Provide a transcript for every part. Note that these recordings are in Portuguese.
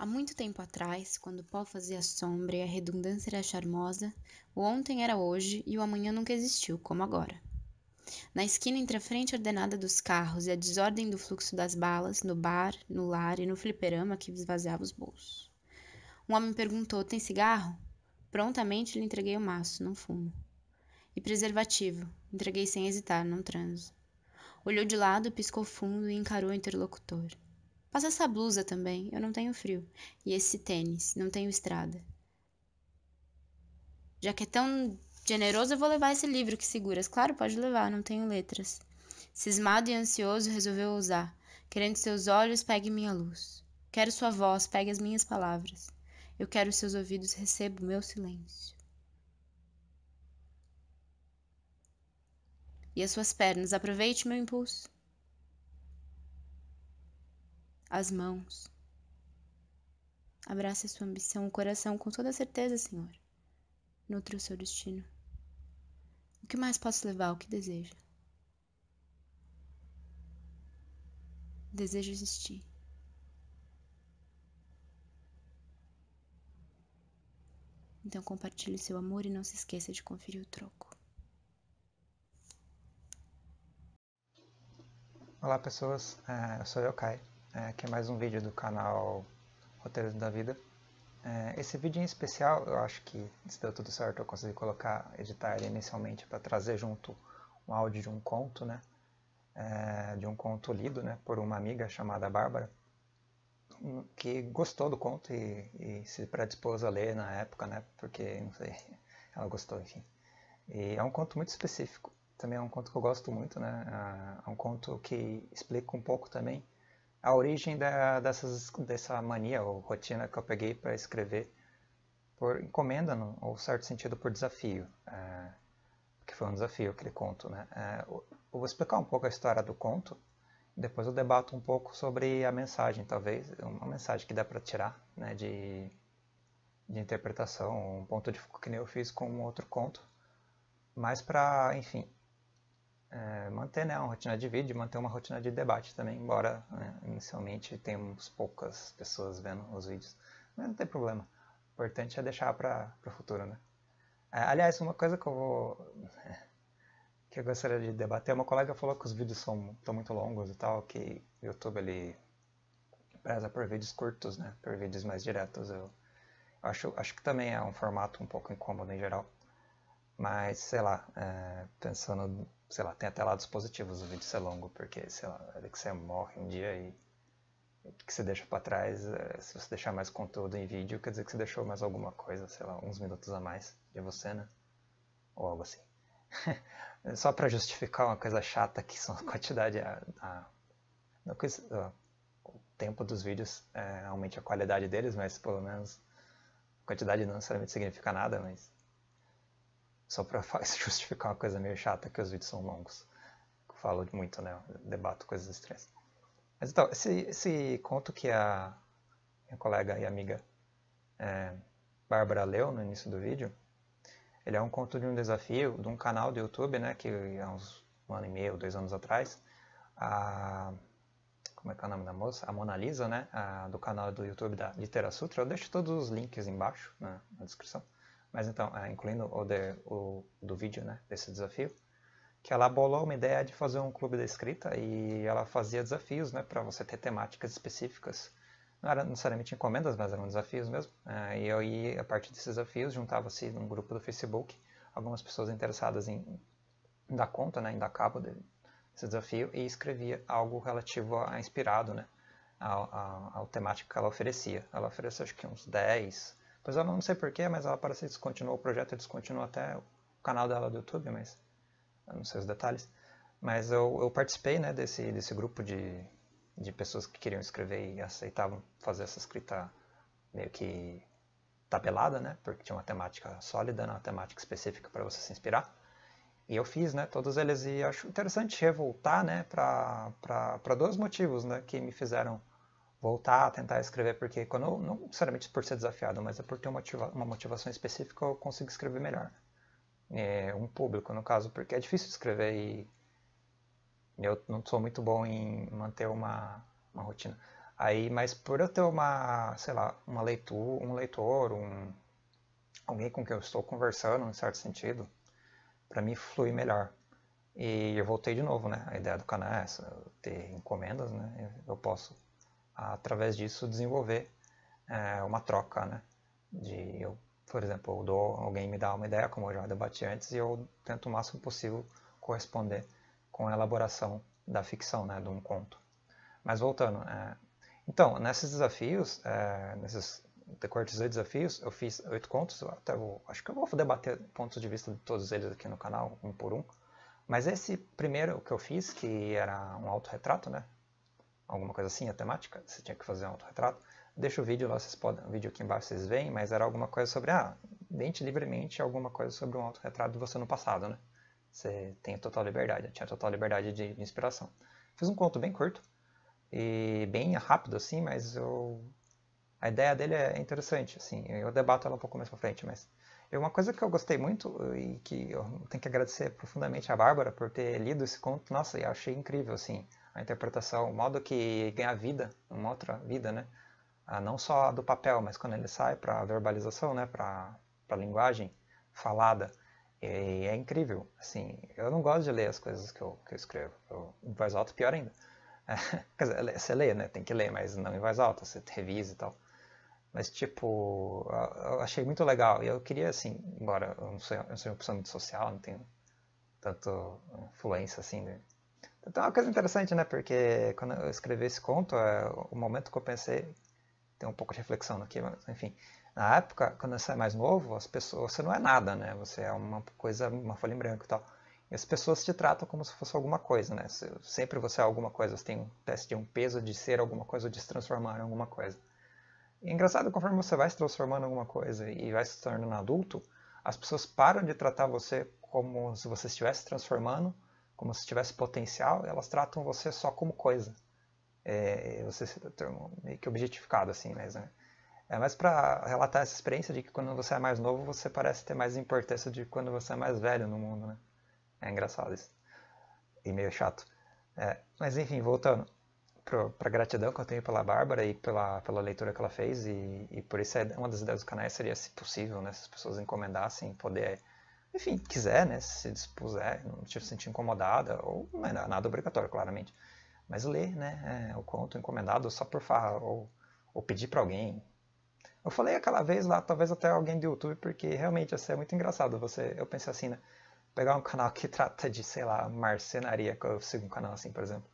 Há muito tempo atrás, quando o pó fazia sombra e a redundância era charmosa, o ontem era hoje e o amanhã nunca existiu, como agora. Na esquina entre a frente ordenada dos carros e a desordem do fluxo das balas, no bar, no lar e no fliperama que esvaziava os bolsos. Um homem perguntou: Tem cigarro? Prontamente lhe entreguei o maço, não fumo. E preservativo, entreguei sem hesitar, não transo. Olhou de lado, piscou fundo e encarou o interlocutor. Passa essa blusa também, eu não tenho frio. E esse tênis, não tenho estrada. Já que é tão generoso, eu vou levar esse livro que seguras. Claro, pode levar, não tenho letras. Cismado e ansioso, resolveu ousar. Querendo seus olhos, pegue minha luz. Quero sua voz, pegue as minhas palavras. Eu quero seus ouvidos, receba o meu silêncio. E as suas pernas, aproveite meu impulso as mãos. Abrace a sua ambição, o coração, com toda certeza, Senhor. Nutre o seu destino. O que mais posso levar? O que deseja? Desejo existir. Então compartilhe seu amor e não se esqueça de conferir o troco. Olá pessoas, é, eu sou o Kai. É, é mais um vídeo do canal Roteiros da Vida. É, esse vídeo em especial, eu acho que se deu tudo certo, eu consegui colocar, editar ele inicialmente para trazer junto um áudio de um conto, né? É, de um conto lido né, por uma amiga chamada Bárbara, que gostou do conto e, e se predispôs a ler na época, né? Porque, não sei, ela gostou, enfim. E é um conto muito específico. Também é um conto que eu gosto muito, né? É, é um conto que explica um pouco também a origem da, dessas, dessa mania ou rotina que eu peguei para escrever por encomenda, no, ou certo sentido, por desafio, é, que foi um desafio aquele conto. Né? É, eu vou explicar um pouco a história do conto, depois eu debato um pouco sobre a mensagem, talvez, uma mensagem que dá para tirar né, de, de interpretação, um ponto de foco que nem eu fiz com um outro conto, mas para, enfim, é, manter né, uma rotina de vídeo, manter uma rotina de debate também, embora né, inicialmente temos poucas pessoas vendo os vídeos, mas não tem problema. O importante é deixar para o futuro, né? É, aliás, uma coisa que eu vou que eu gostaria de debater, uma colega falou que os vídeos são tão muito longos e tal, que o YouTube ele preza por vídeos curtos, né? Por vídeos mais diretos. Eu acho, acho que também é um formato um pouco incômodo em geral. Mas, sei lá, é, pensando sei lá, tem até lados positivos o vídeo ser longo, porque, sei lá, é que você morre um dia e que você deixa para trás, é, se você deixar mais conteúdo em vídeo, quer dizer que você deixou mais alguma coisa, sei lá, uns minutos a mais de você, né? Ou algo assim. Só para justificar uma coisa chata que são a quantidade, a, a, a, o tempo dos vídeos é, aumente a qualidade deles, mas pelo menos a quantidade não necessariamente significa nada, mas só para justificar uma coisa meio chata, que os vídeos são longos. Eu falo muito, né? Eu debato coisas estranhas. Mas então, esse, esse conto que a minha colega e amiga é, Bárbara leu no início do vídeo, ele é um conto de um desafio de um canal do YouTube, né? Que há uns um ano e meio, dois anos atrás, a como é que é o nome da moça? A Mona Lisa, né? A, do canal do YouTube da Litera Sutra. Eu deixo todos os links embaixo né, na descrição. Mas então, ah, incluindo o, de, o, do vídeo, né, desse desafio, que ela bolou uma ideia de fazer um clube da escrita e ela fazia desafios, né, para você ter temáticas específicas. Não eram necessariamente encomendas, mas eram desafios mesmo. Ah, e eu ia, a partir desses desafios, juntava-se num grupo do Facebook algumas pessoas interessadas em dar conta, né, em dar cabo desse desafio e escrevia algo relativo a inspirado, né, ao, ao, ao temático que ela oferecia. Ela oferecia acho que uns 10 pois ela não sei porquê, mas ela parece que descontinuou o projeto, descontinuou até o canal dela do YouTube, mas não sei os detalhes. Mas eu, eu participei né, desse, desse grupo de, de pessoas que queriam escrever e aceitavam fazer essa escrita meio que tabelada, né? Porque tinha uma temática sólida, né, uma temática específica para você se inspirar. E eu fiz, né? Todos eles e acho interessante revoltar, né? Para dois motivos, né? Que me fizeram voltar a tentar escrever, porque quando não necessariamente por ser desafiado, mas é por ter uma, motiva uma motivação específica, eu consigo escrever melhor. Né? É, um público, no caso, porque é difícil escrever e eu não sou muito bom em manter uma, uma rotina. Aí, mas por eu ter uma, sei lá, uma leitura, um leitor, um, alguém com quem eu estou conversando, em certo sentido, para mim flui melhor. E eu voltei de novo, né? A ideia do canal é essa, ter encomendas, né? Eu posso através disso desenvolver é, uma troca, né? De eu, por exemplo, eu dou, alguém me dá uma ideia, como eu já debati antes, e eu tento o máximo possível corresponder com a elaboração da ficção, né, de um conto. Mas voltando, é, então nesses desafios, é, nesses decortes de desafios, eu fiz oito contos, até vou, acho que eu vou debater pontos de vista de todos eles aqui no canal, um por um. Mas esse primeiro que eu fiz, que era um autorretrato, né, alguma coisa assim, a temática, você tinha que fazer um autorretrato. Deixa o vídeo lá, vocês podem, o vídeo aqui embaixo vocês veem, mas era alguma coisa sobre, ah, dente livremente alguma coisa sobre um autorretrato de você no passado, né? Você tem total liberdade, eu tinha total liberdade de, inspiração. Fiz um conto bem curto e bem rápido assim, mas eu a ideia dele é interessante, assim, eu debato ela um pouco mais para frente, mas é uma coisa que eu gostei muito e que eu tenho que agradecer profundamente a Bárbara por ter lido esse conto, nossa, e achei incrível, assim, a interpretação, o modo que ganha vida, uma outra vida, né? Ah, não só do papel, mas quando ele sai para a verbalização, né? Para a linguagem falada. E é incrível, assim, eu não gosto de ler as coisas que eu, que eu escrevo, eu, em voz alta pior ainda. É, quer dizer, você lê, né? Tem que ler, mas não em voz alta, você revisa e tal. Mas, tipo, eu achei muito legal. E eu queria, assim, embora eu não seja, eu sou uma pessoa muito social, não tenho tanto influência, assim, né? Então é uma coisa interessante, né? Porque quando eu escrevi esse conto, é o momento que eu pensei, tem um pouco de reflexão aqui, mas enfim. Na época, quando você é mais novo, as pessoas, você não é nada, né? Você é uma coisa, uma folha em branco e tal. E as pessoas te tratam como se fosse alguma coisa, né? Sempre você é alguma coisa, você tem um teste de um peso de ser alguma coisa, de se transformar em alguma coisa. E é engraçado, conforme você vai se transformando em alguma coisa e vai se tornando adulto, as pessoas param de tratar você como se você estivesse se transformando como se tivesse potencial, elas tratam você só como coisa. É, você se meio que objetificado assim mesmo. Né? É mais para relatar essa experiência de que quando você é mais novo, você parece ter mais importância de quando você é mais velho no mundo, né? É engraçado isso. E meio chato. É, mas enfim, voltando para gratidão que eu tenho pela Bárbara e pela, pela leitura que ela fez, e, e por isso é uma das ideias do canal seria, se possível, né, se as pessoas encomendassem, poder enfim, quiser, né, se dispuser, não se sentir incomodada, ou não é nada obrigatório, claramente. Mas ler, né, é, o conto encomendado só por falar ou, ou pedir para alguém. Eu falei aquela vez lá, talvez até alguém do YouTube, porque realmente ia assim, é muito engraçado você, eu pensei assim, né, pegar um canal que trata de, sei lá, marcenaria, que eu sigo um canal assim, por exemplo,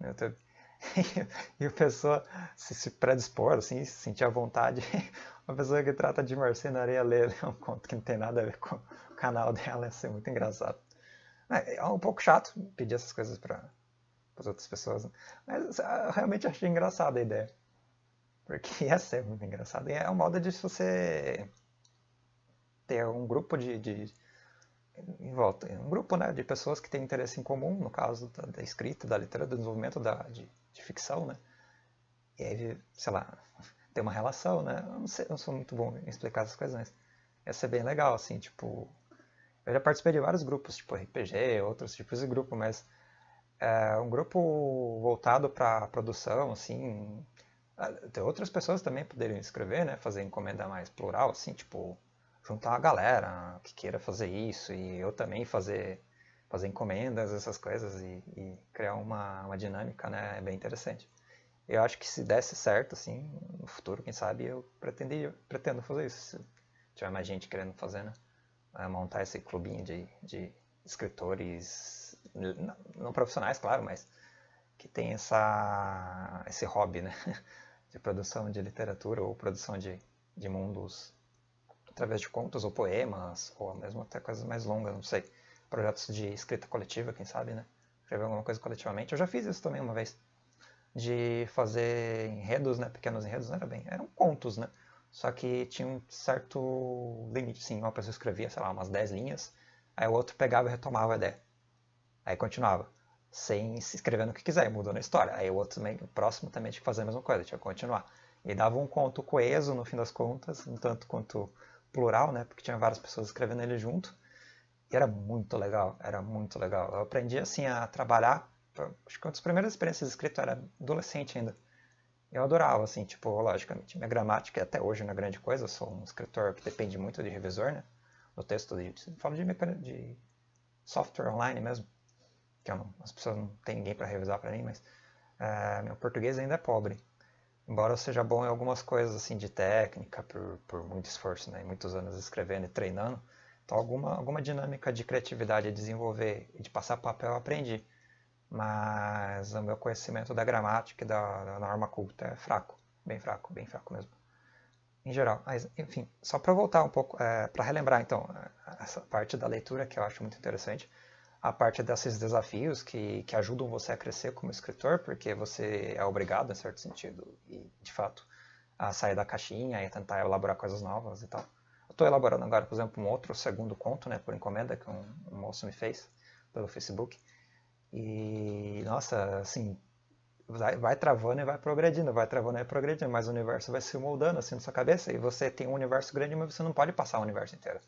no YouTube. e a pessoa se, se predispor, assim, se sentir à vontade. Uma pessoa que trata de marcenaria ler um conto que não tem nada a ver com o canal dela, ia ser muito engraçado. É, é um pouco chato pedir essas coisas para as outras pessoas, né? mas ah, eu realmente achei engraçada a ideia. Porque ia ser muito engraçado. E é um modo de você ter um grupo de, de em volta, é um grupo né, de pessoas que têm interesse em comum, no caso da, da escrita, da literatura, do desenvolvimento da, de, de, ficção, né? E aí, sei lá, tem uma relação, né? Eu não, sei, eu não sou muito bom em explicar essas coisas, mas essa é bem legal, assim, tipo... Eu já participei de vários grupos, tipo RPG, outros tipos de grupo, mas é um grupo voltado para produção, assim... Tem outras pessoas também poderiam escrever, né? Fazer encomenda mais plural, assim, tipo juntar a galera que queira fazer isso e eu também fazer fazer encomendas, essas coisas e, e criar uma, uma dinâmica, né? É bem interessante. Eu acho que se desse certo, assim, no futuro, quem sabe, eu pretendi, pretendo fazer isso. Se tiver mais gente querendo fazer, né? É montar esse clubinho de, de escritores, não, não profissionais, claro, mas que tem essa, esse hobby, né? De produção de literatura ou produção de, de mundos através de contos ou poemas, ou mesmo até coisas mais longas, não sei. Projetos de escrita coletiva, quem sabe, né? Escrever alguma coisa coletivamente. Eu já fiz isso também uma vez. De fazer enredos, né? Pequenos enredos, não era bem. Eram contos, né? Só que tinha um certo limite, sim. Uma pessoa escrevia, sei lá, umas 10 linhas. Aí o outro pegava e retomava a ideia. Aí continuava. Sem se escrevendo o que quiser, mudando a história. Aí o outro também, o próximo também tinha que fazer a mesma coisa, tinha que continuar. E dava um conto coeso no fim das contas, um tanto quanto plural, né? Porque tinha várias pessoas escrevendo ele junto. E era muito legal, era muito legal. Eu aprendi, assim, a trabalhar. Acho que uma das primeiras experiências de escrita era adolescente ainda. Eu adorava, assim, tipo, logicamente, minha gramática até hoje não é grande coisa. Eu sou um escritor que depende muito de revisor, né? No texto de... Falo de, de software online mesmo. Que não, as pessoas não têm ninguém para revisar para mim, mas... Eh, meu português ainda é pobre. Embora eu seja bom em algumas coisas assim de técnica, por, por muito esforço, né? muitos anos escrevendo e treinando, então alguma, alguma dinâmica de criatividade a desenvolver e de passar papel eu aprendi. Mas o meu conhecimento da gramática e da, da norma culta é fraco, bem fraco, bem fraco mesmo. Em geral, mas enfim, só para voltar um pouco, é, para relembrar então é, essa parte da leitura que eu acho muito interessante a parte desses desafios que, que ajudam você a crescer como escritor, porque você é obrigado, em certo sentido, e de fato, a sair da caixinha e tentar elaborar coisas novas e tal. Eu estou elaborando agora, por exemplo, um outro segundo conto, né, por encomenda, que um, um moço me fez pelo Facebook. E, nossa, assim, vai, vai travando e vai progredindo, vai travando e vai progredindo, mas o universo vai se moldando, assim, na sua cabeça, e você tem um universo grande, mas você não pode passar o universo inteiro.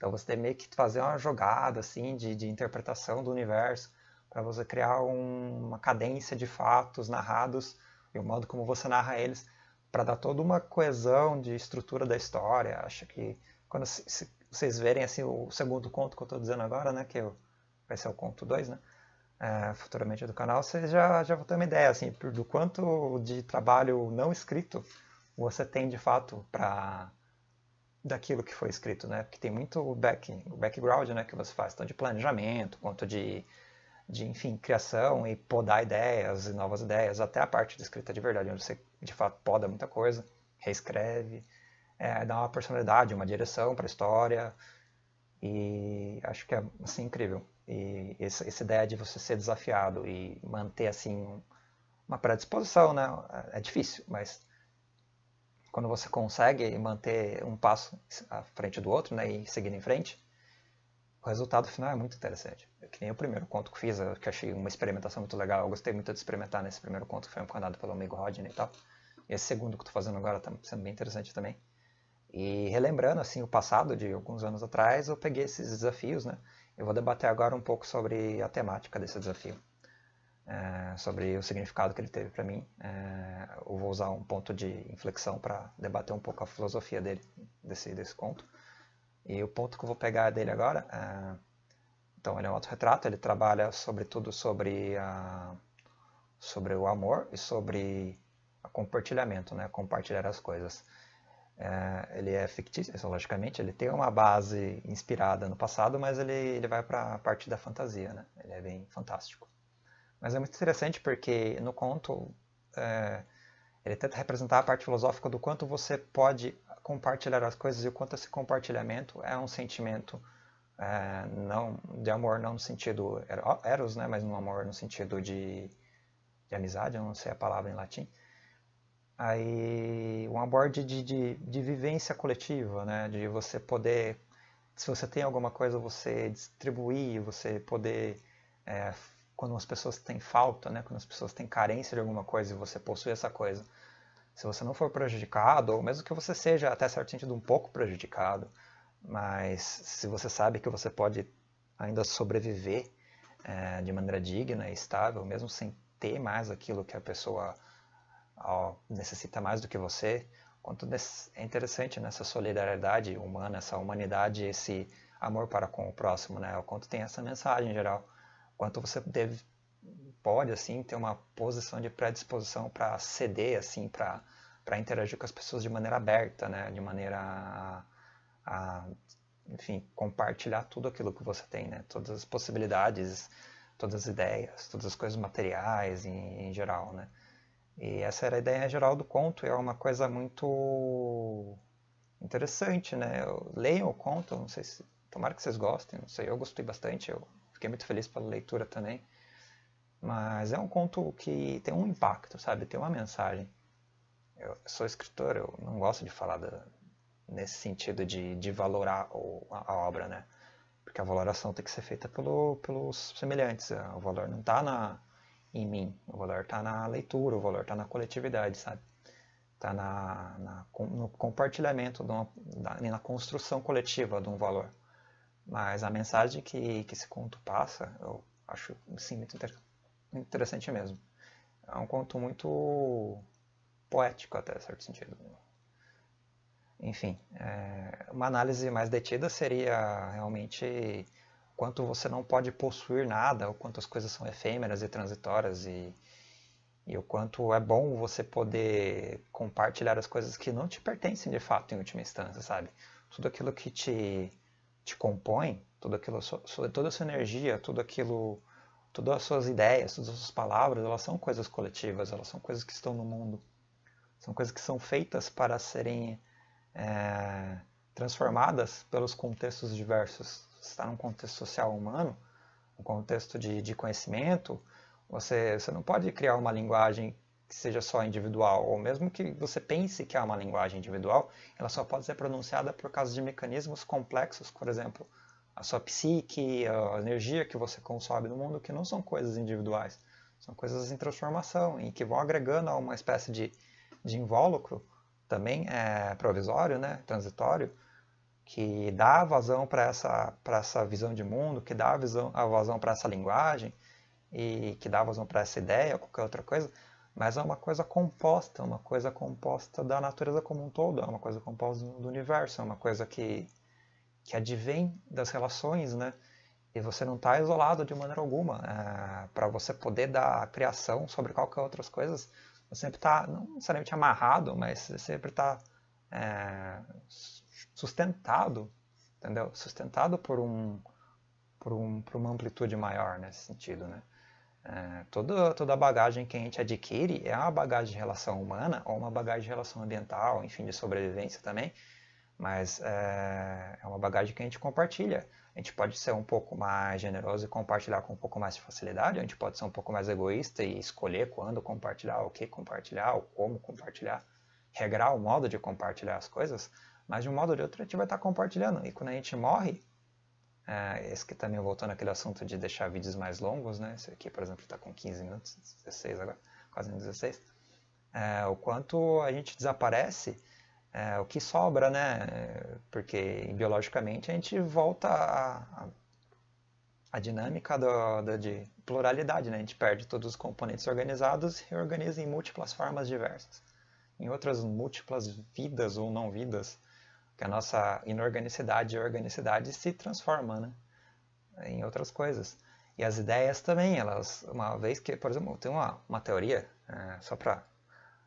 Então você tem meio que fazer uma jogada assim de, de interpretação do universo para você criar um, uma cadência de fatos narrados e o modo como você narra eles para dar toda uma coesão de estrutura da história. Acho que quando se, se, vocês verem assim o segundo conto que eu estou dizendo agora, né, que eu, vai ser o conto 2, né, é, futuramente do canal, vocês já já vão ter uma ideia assim do quanto de trabalho não escrito você tem de fato para daquilo que foi escrito, né? Porque tem muito back, background, né, que você faz, tanto de planejamento quanto de, de, enfim, criação e podar ideias e novas ideias, até a parte de escrita de verdade, onde você de fato poda muita coisa, reescreve, é, dá uma personalidade, uma direção para a história. E acho que é assim incrível. E essa, essa ideia de você ser desafiado e manter assim uma predisposição, né? É, é difícil, mas quando você consegue manter um passo à frente do outro né, e seguir em frente, o resultado final é muito interessante. É que nem o primeiro conto que fiz, que achei uma experimentação muito legal. Eu gostei muito de experimentar nesse primeiro conto que foi encarnado pelo amigo Rodney e tal. Esse segundo que estou fazendo agora está sendo bem interessante também. E relembrando assim o passado de alguns anos atrás, eu peguei esses desafios, né? Eu vou debater agora um pouco sobre a temática desse desafio é, sobre o significado que ele teve para mim. É, eu vou usar um ponto de inflexão para debater um pouco a filosofia dele, desse, desse conto. E o ponto que eu vou pegar dele agora, é, então ele é um autorretrato, ele trabalha sobretudo sobre, a, sobre o amor e sobre o compartilhamento, né, compartilhar as coisas. É, ele é fictício, logicamente, ele tem uma base inspirada no passado, mas ele, ele vai para a parte da fantasia, né? ele é bem fantástico. Mas é muito interessante porque no conto é, ele tenta representar a parte filosófica do quanto você pode compartilhar as coisas e o quanto esse compartilhamento é um sentimento é, não de amor, não no sentido eros, né, mas no amor no sentido de, de amizade, eu não sei a palavra em latim. Aí um aborde de, de, de vivência coletiva, né, de você poder, se você tem alguma coisa, você distribuir, você poder é, quando as pessoas têm falta, né? quando as pessoas têm carência de alguma coisa e você possui essa coisa, se você não for prejudicado, ou mesmo que você seja até certo sentido um pouco prejudicado, mas se você sabe que você pode ainda sobreviver é, de maneira digna e estável, mesmo sem ter mais aquilo que a pessoa ó, necessita mais do que você, quanto é interessante nessa solidariedade humana, essa humanidade, esse amor para com o próximo, né? O quanto tem essa mensagem em geral quanto você deve, pode assim ter uma posição de predisposição para ceder, assim, para para interagir com as pessoas de maneira aberta, né? De maneira a, a, enfim, compartilhar tudo aquilo que você tem, né? Todas as possibilidades, todas as ideias, todas as coisas materiais em, em geral, né? E essa era a ideia geral do conto, e é uma coisa muito interessante, né? Leiam o conto, não sei se Tomara que vocês gostem, não sei, eu gostei bastante, eu fiquei muito feliz pela leitura também. Mas é um conto que tem um impacto, sabe? Tem uma mensagem. Eu sou escritor, eu não gosto de falar da, nesse sentido de, de valorar o, a, a, obra, né? Porque a valoração tem que ser feita pelo, pelos semelhantes. É, o valor não está em mim, o valor está na leitura, o valor está na coletividade, sabe? Está na, na, no compartilhamento, de uma, da, na construção coletiva de um valor. Mas a mensagem que, que esse conto passa, eu acho sim muito, inter... interessante mesmo. É um conto muito poético até certo sentido. Enfim, é... uma análise mais detida seria realmente quanto você não pode possuir nada, o quanto as coisas são efêmeras e transitórias e, e o quanto é bom você poder compartilhar as coisas que não te pertencem de fato em última instância, sabe? Tudo aquilo que te te compõe, tudo aquilo, toda a sua energia, tudo aquilo, todas as suas ideias, todas as suas palavras, elas são coisas coletivas, elas são coisas que estão no mundo, são coisas que são feitas para serem é, transformadas pelos contextos diversos. Você está num contexto social humano, um contexto de, de conhecimento, você, você não pode criar uma linguagem que seja só individual, ou mesmo que você pense que é uma linguagem individual, ela só pode ser pronunciada por causa de mecanismos complexos, por exemplo, a sua psique, a energia que você consome no mundo, que não são coisas individuais, são coisas em transformação e que vão agregando a uma espécie de, de invólucro, também é, provisório, né, transitório, que dá vazão para essa, essa visão de mundo, que dá a, visão, a vazão para essa linguagem e que dá vazão para essa ideia, qualquer outra coisa, mas é uma coisa composta, uma coisa composta da natureza como um todo, é uma coisa composta do universo, é uma coisa que, que advém das relações, né? E você não está isolado de maneira alguma. É, Para você poder dar a criação sobre qualquer outras coisas, você sempre está, não necessariamente amarrado, mas você sempre está é, sustentado, entendeu? Sustentado por, um, por, um, por uma amplitude maior nesse sentido, né? É, toda, toda a bagagem que a gente adquire é uma bagagem de relação humana ou uma bagagem de relação ambiental, enfim, de sobrevivência também, mas é, é uma bagagem que a gente compartilha. A gente pode ser um pouco mais generoso e compartilhar com um pouco mais de facilidade, a gente pode ser um pouco mais egoísta e escolher quando compartilhar, o que compartilhar, o como compartilhar, regrar o modo de compartilhar as coisas, mas de um modo ou de outro a gente vai estar compartilhando. E quando a gente morre, ah, esse aqui também voltando àquele assunto de deixar vídeos mais longos, né? Esse aqui, por exemplo, está com 15 minutos, 16 agora, quase 16. É, o quanto a gente desaparece, é, o que sobra, né? Porque biologicamente a gente volta a, a, a dinâmica do, do, de pluralidade, né? A gente perde todos os componentes organizados e organiza em múltiplas formas diversas. Em outras múltiplas vidas ou não vidas, que a nossa inorganicidade e organicidade se transforma né? em outras coisas. E as ideias também, elas, uma vez que, por exemplo, tem uma, uma teoria, é, só para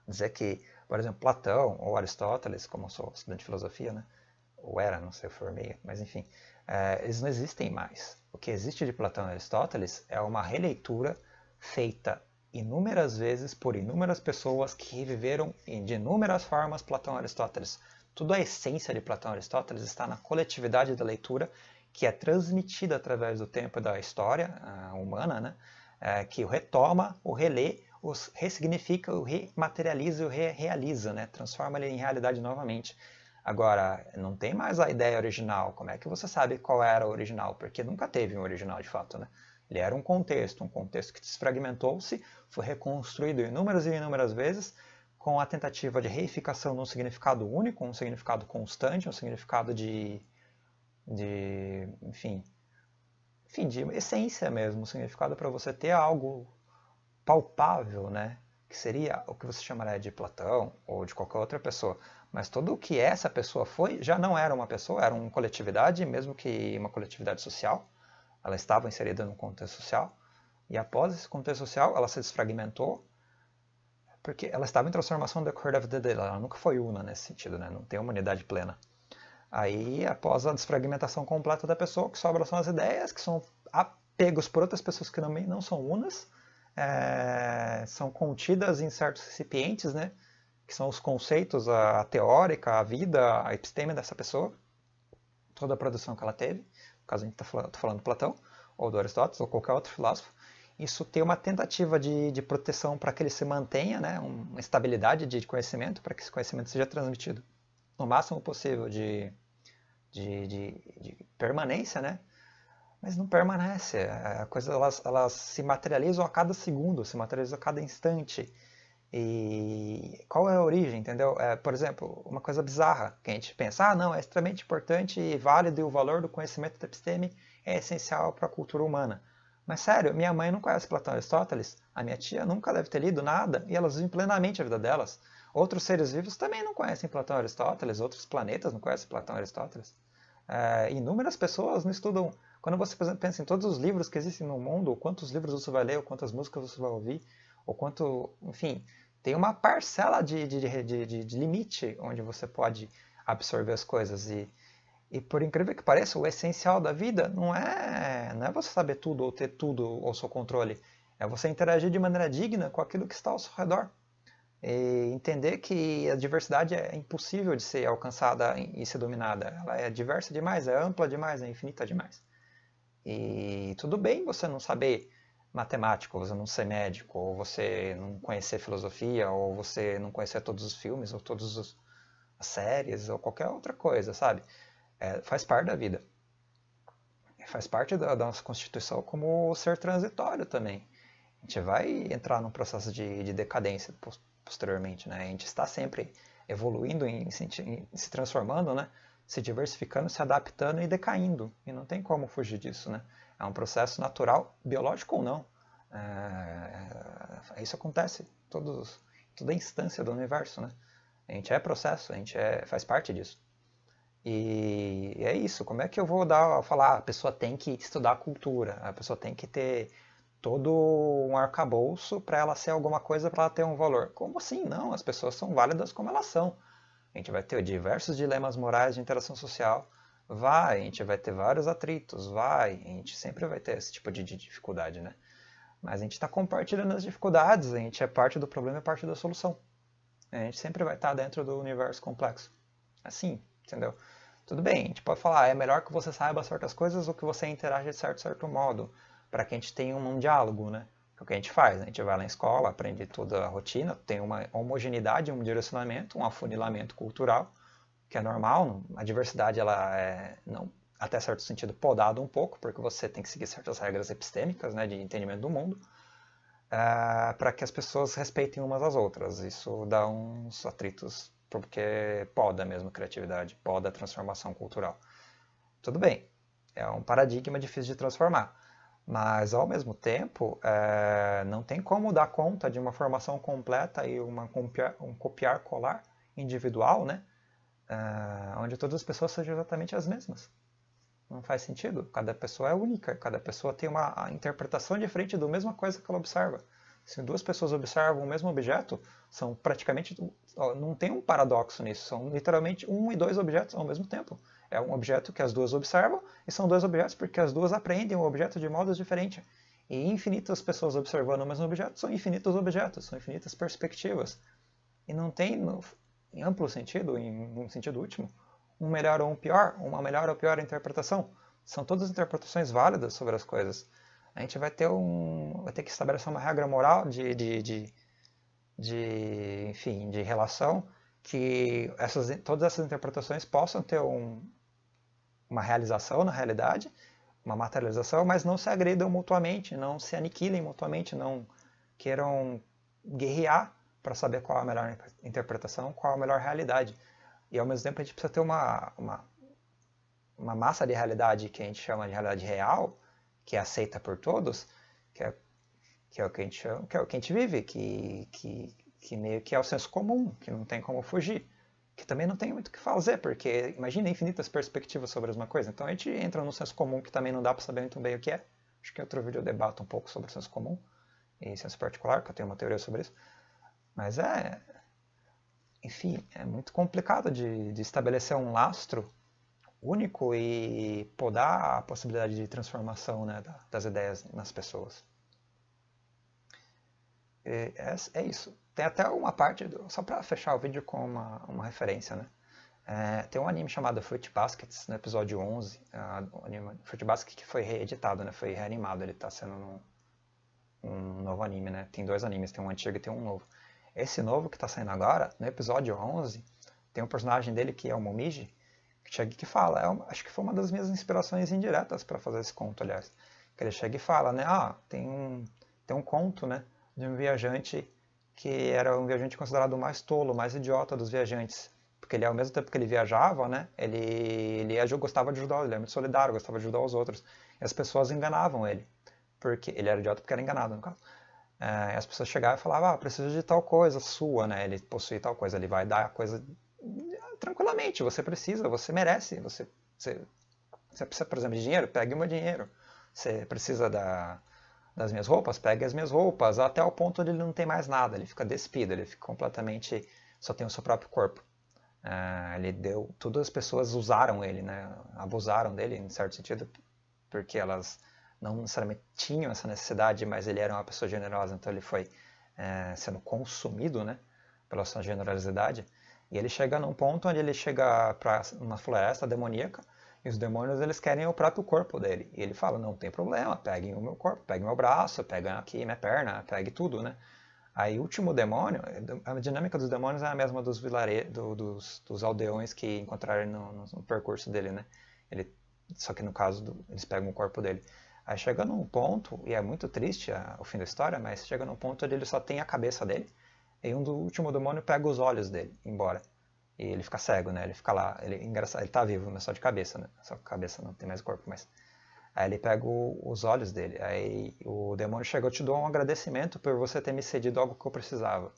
dizer que, por exemplo, Platão ou Aristóteles, como eu sou estudante de filosofia, né? ou era, não sei, eu formei, mas enfim, é, eles não existem mais. O que existe de Platão e Aristóteles é uma releitura feita inúmeras vezes por inúmeras pessoas que viveram de inúmeras formas Platão e Aristóteles. Tudo a essência de Platão e Aristóteles está na coletividade da leitura, que é transmitida através do tempo da história ah, humana, né? É, que o retoma, o relê, o ressignifica, o rematerializa e o re realiza, né? transforma ele em realidade novamente. Agora, não tem mais a ideia original. Como é que você sabe qual era o original? Porque nunca teve um original de fato, né? Ele era um contexto, um contexto que desfragmentou-se, foi reconstruído inúmeras e inúmeras vezes, com a tentativa de reificação num significado único, um significado constante, um significado de, de enfim, enfim, de essência mesmo, um significado para você ter algo palpável, né? Que seria o que você chamaria de Platão ou de qualquer outra pessoa. Mas tudo o que essa pessoa foi já não era uma pessoa, era uma coletividade, mesmo que uma coletividade social. Ela estava inserida num contexto social. E após esse contexto social, ela se desfragmentou porque ela estava em transformação no decorrer da vida dela, ela nunca foi una nesse sentido, né? Não tem uma unidade plena. Aí, após a desfragmentação completa da pessoa, o que sobra são as ideias, que são apegos por outras pessoas que também não são unas, é, são contidas em certos recipientes, né? Que são os conceitos, a, a teórica, a vida, a episteme dessa pessoa, toda a produção que ela teve. No caso, a gente está falando, falando do Platão, ou do Aristóteles, ou qualquer outro filósofo isso ter uma tentativa de, de proteção para que ele se mantenha, né, uma estabilidade de conhecimento, para que esse conhecimento seja transmitido no máximo possível de, de, de, de permanência, né? mas não permanece. A coisa, elas, elas se materializam a cada segundo, se materializam a cada instante. E qual é a origem, entendeu? É, por exemplo, uma coisa bizarra que a gente pensa, ah, não, é extremamente importante e válido e o valor do conhecimento da episteme é essencial para a cultura humana. Mas sério, minha mãe não conhece Platão e Aristóteles, a minha tia nunca deve ter lido nada e elas vivem plenamente a vida delas. Outros seres vivos também não conhecem Platão e Aristóteles, outros planetas não conhecem Platão e Aristóteles. É, inúmeras pessoas não estudam. Quando você pensa em todos os livros que existem no mundo, ou quantos livros você vai ler, ou quantas músicas você vai ouvir, ou quanto. Enfim, tem uma parcela de, de, de, de limite onde você pode absorver as coisas. E e por incrível que pareça, o essencial da vida não é, não é você saber tudo ou ter tudo ao seu controle. É você interagir de maneira digna com aquilo que está ao seu redor. E entender que a diversidade é impossível de ser alcançada e ser dominada. Ela é diversa demais, é ampla demais, é infinita demais. E tudo bem você não saber matemática, ou você não ser médico, ou você não conhecer filosofia, ou você não conhecer todos os filmes, ou todas as séries, ou qualquer outra coisa, sabe? É, faz parte da vida. Faz parte da, da, nossa Constituição como ser transitório também. A gente vai entrar num processo de, de decadência posteriormente, né? A gente está sempre evoluindo, em, em, se transformando, né? Se diversificando, se adaptando e decaindo. E não tem como fugir disso, né? É um processo natural, biológico ou não. É, é isso acontece em toda instância do universo, né? A gente é processo, a gente é, faz parte disso. E é isso, como é que eu vou dar, falar, ah, a pessoa tem que estudar cultura, a pessoa tem que ter todo um arcabouço para ela ser alguma coisa, para ela ter um valor. Como assim? Não, as pessoas são válidas como elas são. A gente vai ter diversos dilemas morais de interação social, vai, a gente vai ter vários atritos, vai, a gente sempre vai ter esse tipo de, de dificuldade, né? Mas a gente está compartilhando as dificuldades, a gente é parte do problema e é parte da solução. A gente sempre vai estar tá dentro do universo complexo. Assim, entendeu? Tudo bem, a gente pode falar, ah, é melhor que você saiba certas coisas ou que você interaja de certo, certo modo, para que a gente tenha um, um diálogo, né? É o que a gente faz, né? a gente vai lá na escola, aprende toda a rotina, tem uma homogeneidade, um direcionamento, um afunilamento cultural, que é normal, a diversidade ela é, não, até certo sentido, podada um pouco, porque você tem que seguir certas regras epistêmicas, né, de entendimento do mundo, eh, para que as pessoas respeitem umas às outras. Isso dá uns atritos porque poda mesmo a criatividade, poda a transformação cultural. Tudo bem, é um paradigma difícil de transformar, mas ao mesmo tempo é, não tem como dar conta de uma formação completa e uma um copiar-colar individual, né? É, onde todas as pessoas sejam exatamente as mesmas. Não faz sentido. Cada pessoa é única, cada pessoa tem uma interpretação diferente da mesma coisa que ela observa. Se duas pessoas observam o mesmo objeto, são praticamente. Não tem um paradoxo nisso, são literalmente um e dois objetos ao mesmo tempo. É um objeto que as duas observam, e são dois objetos porque as duas aprendem o objeto de modos diferentes. E infinitas pessoas observando o mesmo objeto são infinitos objetos, são infinitas perspectivas. E não tem, no, em amplo sentido, em um sentido último, um melhor ou um pior, uma melhor ou pior interpretação. São todas interpretações válidas sobre as coisas a gente vai ter um. vai ter que estabelecer uma regra moral de, de, de, de enfim, de relação que essas, todas essas interpretações possam ter um, uma realização na realidade, uma materialização, mas não se agredam mutuamente, não se aniquilem mutuamente, não queiram guerrear para saber qual a melhor interpretação, qual a melhor realidade. E ao mesmo tempo a gente precisa ter uma, uma, uma massa de realidade que a gente chama de realidade real, que é aceita por todos, que é, que é o que a gente chama, que é o que a gente vive, que, que, que meio que é o senso comum, que não tem como fugir, que também não tem muito o que fazer, porque imagina infinitas perspectivas sobre a mesma coisa. Então a gente entra num senso comum que também não dá para saber muito bem o que é. Acho que em outro vídeo eu debato um pouco sobre o senso comum e senso particular, que eu tenho uma teoria sobre isso. Mas é, enfim, é muito complicado de, de estabelecer um lastro único e podar a possibilidade de transformação né, das ideias nas pessoas. É, é, isso. Tem até uma parte, só para fechar o vídeo com uma, uma referência, né? É, tem um anime chamado Fruit Baskets, no episódio 11, é, uh, anime, Fruit Basket que foi reeditado, né? Foi reanimado, ele está sendo um, um novo anime, né? Tem dois animes, tem um antigo e tem um novo. Esse novo que está saindo agora, no episódio 11, tem um personagem dele que é o Momiji, chega e fala, é uma, acho que foi uma das minhas inspirações indiretas para fazer esse conto, aliás. Que ele chega e fala, né? Ah, tem um, tem um conto, né? De um viajante que era um viajante considerado o mais tolo, o mais idiota dos viajantes. Porque ele, ao mesmo tempo que ele viajava, né? Ele, ele gostava de ajudar, ele era muito solidário, gostava de ajudar os outros. E as pessoas enganavam ele. Porque ele era idiota porque era enganado, no caso. É, as pessoas chegavam e falavam, ah, preciso de tal coisa sua, né? Ele possui tal coisa, ele vai dar a coisa tranquilamente, você precisa, você merece, você, você, você precisa, por exemplo, de dinheiro, pegue o meu dinheiro, você precisa da, das minhas roupas, pegue as minhas roupas, até o ponto de ele não tem mais nada, ele fica despido, ele fica completamente, só tem o seu próprio corpo. Uh, ele deu, todas as pessoas usaram ele, né? abusaram dele em certo sentido, porque elas não necessariamente tinham essa necessidade, mas ele era uma pessoa generosa, então ele foi uh, sendo consumido né? pela sua generosidade. E ele chega num ponto onde ele chega para uma floresta demoníaca e os demônios eles querem o próprio corpo dele. E ele fala: "Não tem problema, peguem o meu corpo, peguem meu braço, peguem aqui minha perna, peguem tudo, né?" Aí o último demônio, a dinâmica dos demônios é a mesma dos vilare, do, dos, dos, aldeões que encontraram no, no, no, percurso dele, né? Ele, só que no caso, do, eles pegam o corpo dele. Aí chega num ponto, e é muito triste a, o fim da história, mas chega num ponto onde ele só tem a cabeça dele e um do último demônio pega os olhos dele, embora. E ele fica cego, né? Ele fica lá. Ele, engraçado, ele tá vivo, mas só de cabeça, né? Só cabeça, não tem mais corpo, mas. Aí ele pega o, os olhos dele. Aí o demônio chega, eu te dou um agradecimento por você ter me cedido algo que eu precisava.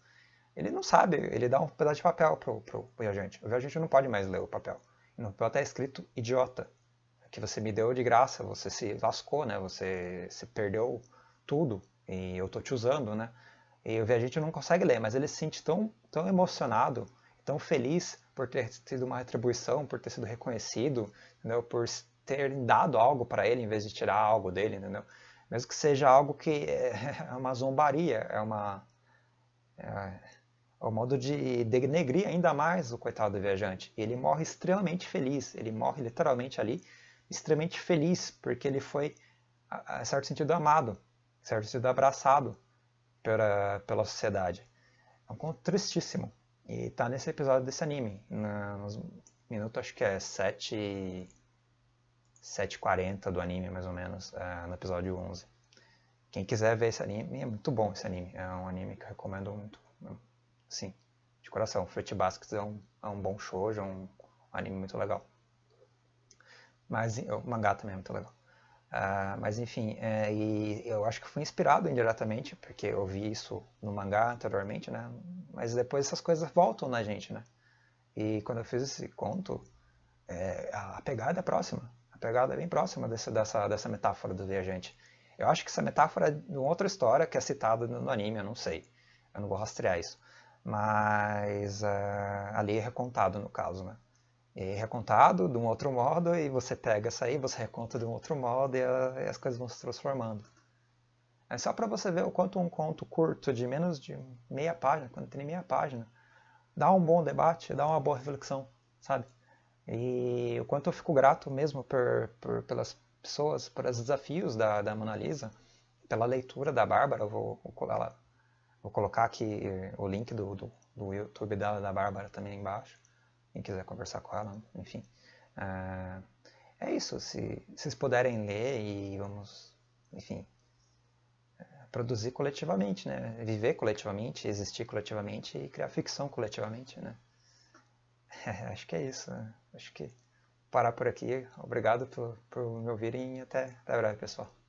Ele não sabe, ele dá um pedaço de papel pro, pro viajante. O viajante não pode mais ler o papel. No papel tá escrito idiota. Que você me deu de graça, você se lascou, né? Você se perdeu tudo e eu tô te usando, né? E o viajante não consegue ler, mas ele se sente tão, tão emocionado, tão feliz por ter tido uma retribuição, por ter sido reconhecido, entendeu? por ter dado algo para ele em vez de tirar algo dele, entendeu? Mesmo que seja algo que é uma zombaria, é uma. É, é um modo de denegrir ainda mais o coitado do viajante. Ele morre extremamente feliz, ele morre literalmente ali, extremamente feliz, porque ele foi, a, certo sentido, amado, em certo sentido, abraçado, pela, pela sociedade. É um conto tristíssimo. E tá nesse episódio desse anime. Na, nos minutos, acho que é 7... 7h40 do anime, mais ou menos, é, no episódio 11. Quem quiser ver esse anime, é muito bom esse anime. É um anime que eu recomendo muito. Sim, de coração. Fruit Baskets é um, é um bom shoujo, é um anime muito legal. Mas o mangá também é muito legal. Ah, mas enfim, é, e eu acho que fui inspirado indiretamente, porque eu vi isso no mangá anteriormente, né? Mas depois essas coisas voltam na gente, né? E quando eu fiz esse conto, é, a pegada é próxima. A pegada é bem próxima desse, dessa, dessa metáfora do viajante. Eu acho que essa metáfora é de uma outra história que é citada no anime, eu não sei. Eu não vou rastrear isso. Mas uh, ali é recontado, no caso, né? é recontado de um outro modo e você pega essa aí, você reconta de um outro modo e, a, ah, e as coisas vão se transformando. É só para você ver o quanto um conto curto de menos de meia página, quando tem meia página, dá um bom debate, dá uma boa reflexão, sabe? E o quanto eu fico grato mesmo por, por pelas pessoas, pelos desafios da, da Mona Lisa, pela leitura da Bárbara, vou, vou, ela, vou colocar aqui o link do, do, do YouTube dela da Bárbara também embaixo quem quiser conversar com ela, enfim. Uh, é isso, se, vocês puderem ler e vamos, enfim, eh, produzir coletivamente, né? Viver coletivamente, existir coletivamente e criar ficção coletivamente, né? acho que é isso, né? Acho que parar por aqui. Obrigado por, por me ouvirem e até, até breve, pessoal.